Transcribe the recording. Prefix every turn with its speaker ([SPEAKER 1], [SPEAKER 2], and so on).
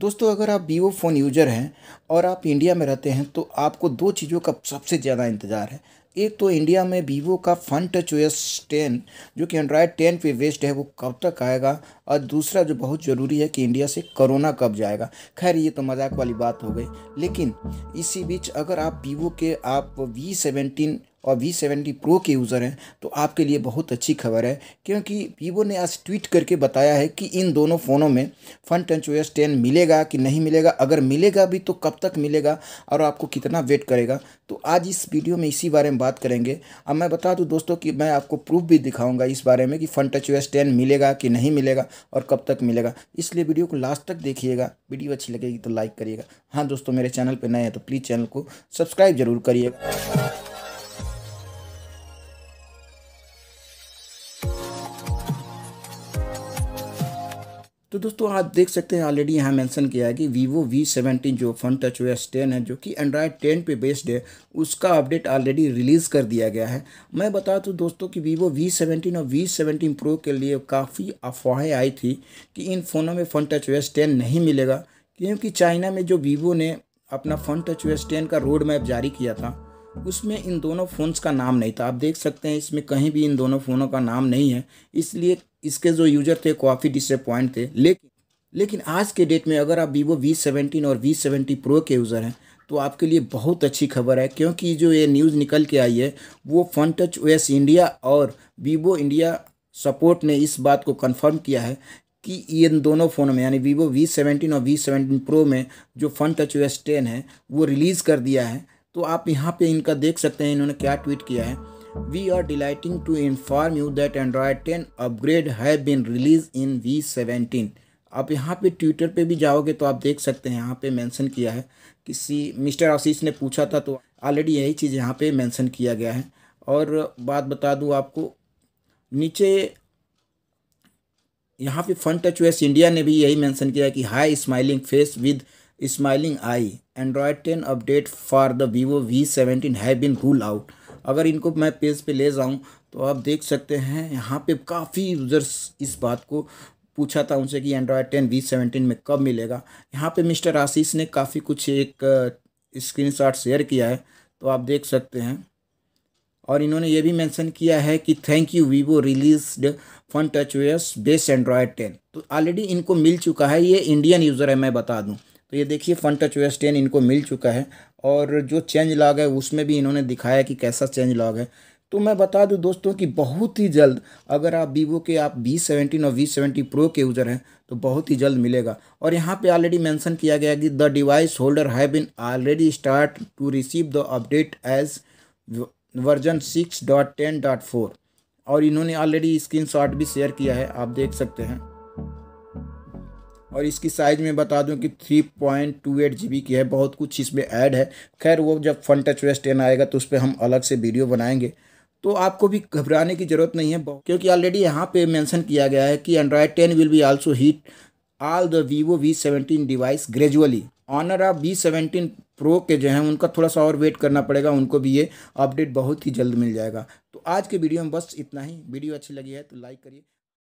[SPEAKER 1] दोस्तों अगर आप वीवो फ़ोन यूज़र हैं और आप इंडिया में रहते हैं तो आपको दो चीज़ों का सबसे ज़्यादा इंतज़ार है एक तो इंडिया में वीवो का Funtouch O S ten जो कि एंड्रॉयड टेन पे बेस्ड है वो कब तक आएगा और दूसरा जो बहुत ज़रूरी है कि इंडिया से कोरोना कब जाएगा खैर ये तो मजाक वाली बात हो गई लेकिन इसी बीच अगर आप वीवो के आप वी सेवेंटीन और वी सेवेंटी प्रो के यूज़र हैं तो आपके लिए बहुत अच्छी खबर है क्योंकि वीवो ने आज ट्वीट करके बताया है कि इन दोनों फ़ोनों में Funtouch O S ten मिलेगा कि नहीं मिलेगा अगर मिलेगा भी तो कब तक मिलेगा और आपको कितना वेट करेगा तो आज इस वीडियो में इसी बारे में बात करेंगे अब मैं बता दूँ दोस्तों कि मैं आपको प्रूफ भी दिखाऊँगा इस बारे में कि Funtouch O S ten मिलेगा कि नहीं मिलेगा और कब तक मिलेगा इसलिए वीडियो को लास्ट तक देखिएगा वीडियो अच्छी लगेगी तो लाइक करिएगा हाँ दोस्तों मेरे चैनल पर नए हैं तो प्लीज़ चैनल को सब्सक्राइब जरूर करिएगा तो दोस्तों आप देख सकते हैं ऑलरेडी यहाँ मेंशन किया है कि वीवो वी सेवेंटीन जो Funtouch O S ten है जो कि एंड्रॉयड टेन पे बेस्ड है उसका अपडेट ऑलरेडी रिलीज़ कर दिया गया है मैं बता दूँ दोस्तों कि वीवो वी सेवेंटीन और वी सेवेंटीन प्रो के लिए काफ़ी अफवाहें आई थी कि इन फ़ोनों में Funtouch O S ten नहीं मिलेगा क्योंकि चाइना में जो वीवो ने अपना Funtouch O S ten का रोड मैप जारी किया था उसमें इन दोनों फ़ोन्स का नाम नहीं था आप देख सकते हैं इसमें कहीं भी इन दोनों फ़ोनों का नाम नहीं है इसलिए इसके जो यूज़र थे काफ़ी डिसअपॉइंट थे लेकिन लेकिन आज के डेट में अगर आप वीवो वी सेवेंटीन और वी सेवेंटी प्रो के यूज़र हैं तो आपके लिए बहुत अच्छी खबर है क्योंकि जो ये न्यूज़ निकल के आई है वो फन टच ओएस इंडिया और वीवो इंडिया सपोर्ट ने इस बात को कंफर्म किया है कि इन दोनों फ़ोनों में यानी वीवो वी सेवेंटीन और वी सेवेंटीन प्रो में जो फन टच वेस टेन है वो रिलीज़ कर दिया है तो आप यहाँ पे इनका देख सकते हैं इन्होंने क्या ट्वीट किया है we are delighting to inform you that Android ten upgrade have been release in V seventeen आप यहाँ पे ट्विटर पे भी जाओगे तो आप देख सकते हैं यहाँ पे मेंशन किया है किसी मिस्टर आशीष ने पूछा था तो ऑलरेडी यही चीज़ यहाँ पे मेंशन किया गया है और बात बता दूँ आपको नीचे यहाँ पे फन टच वेस्ट इंडिया ने भी यही मेंशन किया है कि hi smiling face with smiling eye Android ten update for the Vivo V seventeen have been rolled out अगर इनको मैं पेज पे ले जाऊँ तो आप देख सकते हैं यहाँ पे काफ़ी यूज़र्स इस बात को पूछा था उनसे कि एंड्रॉयड टेन वी सेवेंटीन में कब मिलेगा यहाँ पे मिस्टर आशीष ने काफ़ी कुछ एक स्क्रीनशॉट uh, शेयर किया है तो आप देख सकते हैं और इन्होंने ये भी मेंशन किया है कि thank you Vivo released Funtouch wares base Android ten तो ऑलरेडी इनको मिल चुका है ये इंडियन यूज़र है मैं बता दूँ तो ये देखिए फन टच वेस टेन इनको मिल चुका है और जो चेंज लॉग है उसमें भी इन्होंने दिखाया कि कैसा चेंज लॉग है तो मैं बता दूं दोस्तों कि बहुत ही जल्द अगर आप वीवो के आप वी सेवेंटीन और वी सेवेंटी प्रो के यूज़र हैं तो बहुत ही जल्द मिलेगा और यहाँ पे ऑलरेडी मेंशन किया गया कि the device holder have been already start to receive the update as version six dot ten dot four और इन्होंने ऑलरेडी स्क्रीन शॉट भी शेयर किया है आप देख सकते हैं और इसकी साइज़ में बता दूं कि three point two eight G B की है बहुत कुछ इसमें ऐड है खैर वो जब फन टच वेस्ट टेन आएगा तो उस पर हम अलग से वीडियो बनाएंगे तो आपको भी घबराने की ज़रूरत नहीं है क्योंकि ऑलरेडी यहाँ पे मेंशन किया गया है कि Android ten will be also hit all the Vivo V seventeen device gradually owner of V seventeen pro के जो हैं उनका थोड़ा सा और वेट करना पड़ेगा उनको भी ये अपडेट बहुत ही जल्द मिल जाएगा तो आज के वीडियो में बस इतना ही वीडियो अच्छी लगी है तो लाइक करिए